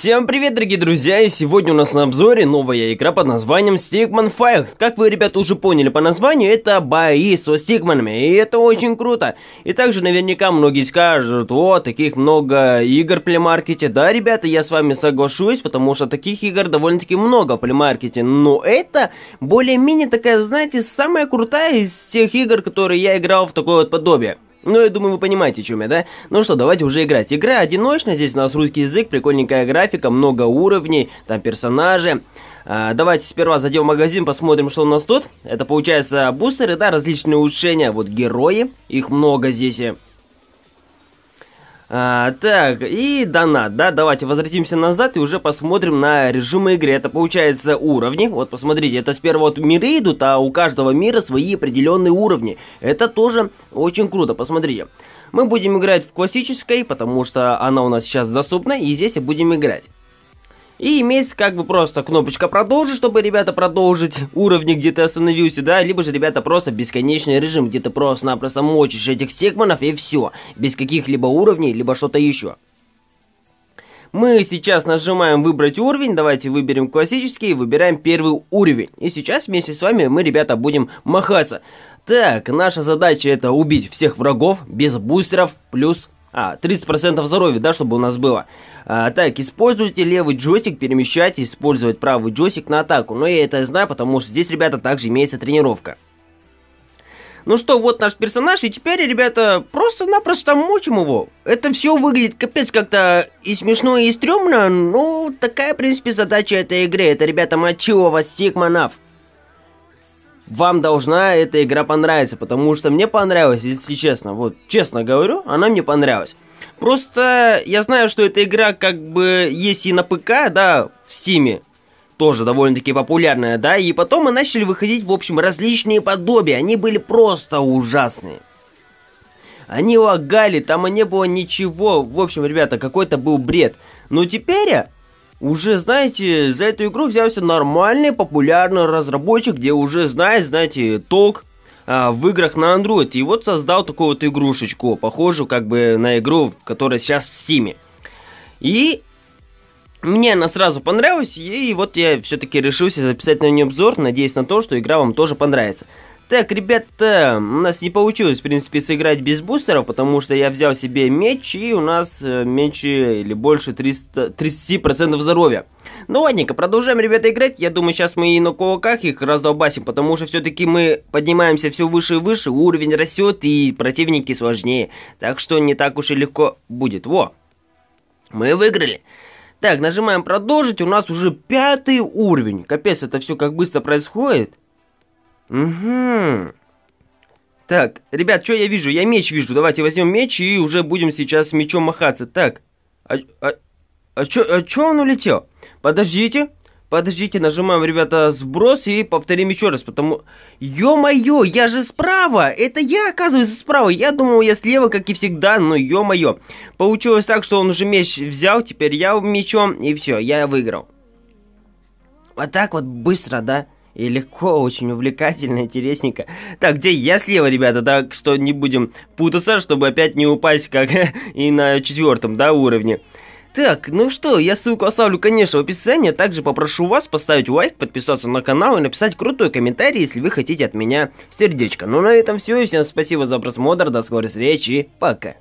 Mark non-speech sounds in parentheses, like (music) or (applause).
Всем привет, дорогие друзья, и сегодня у нас на обзоре новая игра под названием Stickman Fight. Как вы, ребята, уже поняли по названию, это бои со стикманами, и это очень круто. И также наверняка многие скажут, о, таких много игр в плеймаркете. Да, ребята, я с вами соглашусь, потому что таких игр довольно-таки много в плеймаркете, но это более-менее такая, знаете, самая крутая из тех игр, которые я играл в такое вот подобие. Ну, я думаю, вы понимаете, о чем я, да? Ну что, давайте уже играть. Игра одиночная, здесь у нас русский язык, прикольненькая графика, много уровней, там персонажи. А, давайте сперва зайдем в магазин, посмотрим, что у нас тут. Это, получается, бустеры, да, различные улучшения. Вот герои, их много здесь. А, так, и донат, да, давайте возвратимся назад и уже посмотрим на режимы игры. Это получается уровни, вот посмотрите, это сперва вот миры идут, а у каждого мира свои определенные уровни. Это тоже очень круто, посмотрите. Мы будем играть в классической, потому что она у нас сейчас доступна, и здесь будем играть. И имеется как бы просто кнопочка продолжить, чтобы, ребята, продолжить уровни, где ты остановился, да, либо же, ребята, просто бесконечный режим, где ты просто-напросто мочишь этих сегманов и все, без каких-либо уровней, либо что-то еще. Мы сейчас нажимаем выбрать уровень, давайте выберем классический, выбираем первый уровень. И сейчас вместе с вами мы, ребята, будем махаться. Так, наша задача это убить всех врагов без бустеров плюс а, 30% здоровья, да, чтобы у нас было. А, так, используйте левый джойстик, перемещайте, использовать правый джойстик на атаку. Но я это знаю, потому что здесь, ребята, также имеется тренировка. Ну что, вот наш персонаж, и теперь, ребята, просто-напросто мочим его. Это все выглядит капец как-то и смешно, и стрёмно, но такая, в принципе, задача этой игры. Это, ребята, мочилова стигманав вам должна эта игра понравиться, потому что мне понравилась, если честно. Вот, честно говорю, она мне понравилась. Просто я знаю, что эта игра как бы есть и на ПК, да, в Стиме, тоже довольно-таки популярная, да, и потом мы начали выходить, в общем, различные подобия, они были просто ужасные. Они лагали, там и не было ничего, в общем, ребята, какой-то был бред. Но теперь уже, знаете, за эту игру взялся нормальный популярный разработчик, где уже знает, знаете, толк а, в играх на Android. И вот создал такую вот игрушечку, похожую как бы на игру, которая сейчас в Steam. И мне она сразу понравилась, и вот я все-таки решился записать на нее обзор, надеясь на то, что игра вам тоже понравится. Так, ребята, у нас не получилось, в принципе, сыграть без бустеров, потому что я взял себе меч, и у нас э, меньше э, или больше 300, 30% здоровья. Ну ладненько, продолжаем, ребята, играть. Я думаю, сейчас мы и на кулаках их раздолбасим, потому что все-таки мы поднимаемся все выше и выше, уровень растет, и противники сложнее. Так что не так уж и легко будет. Во, мы выиграли. Так, нажимаем продолжить, у нас уже пятый уровень. Капец, это все как быстро происходит. Угу. Так, ребят, что я вижу? Я меч вижу. Давайте возьмем меч и уже будем сейчас мечом махаться. Так, а, а, а что а он улетел? Подождите, подождите, нажимаем, ребята, сброс и повторим еще раз, потому... Ё-моё, я же справа! Это я, оказывается, справа. Я думал, я слева, как и всегда, но ё-моё. Получилось так, что он уже меч взял, теперь я мечом, и все, я выиграл. Вот так вот быстро, Да и легко, очень увлекательно, интересненько. Так, где я слева, ребята? Так что не будем путаться, чтобы опять не упасть, как (laughs) и на четвертом, да, уровне. Так, ну что, я ссылку оставлю, конечно, в описании. Также попрошу вас поставить лайк, подписаться на канал и написать крутой комментарий, если вы хотите от меня сердечко. Ну на этом все, и всем спасибо за просмотр, до скорой встречи, пока.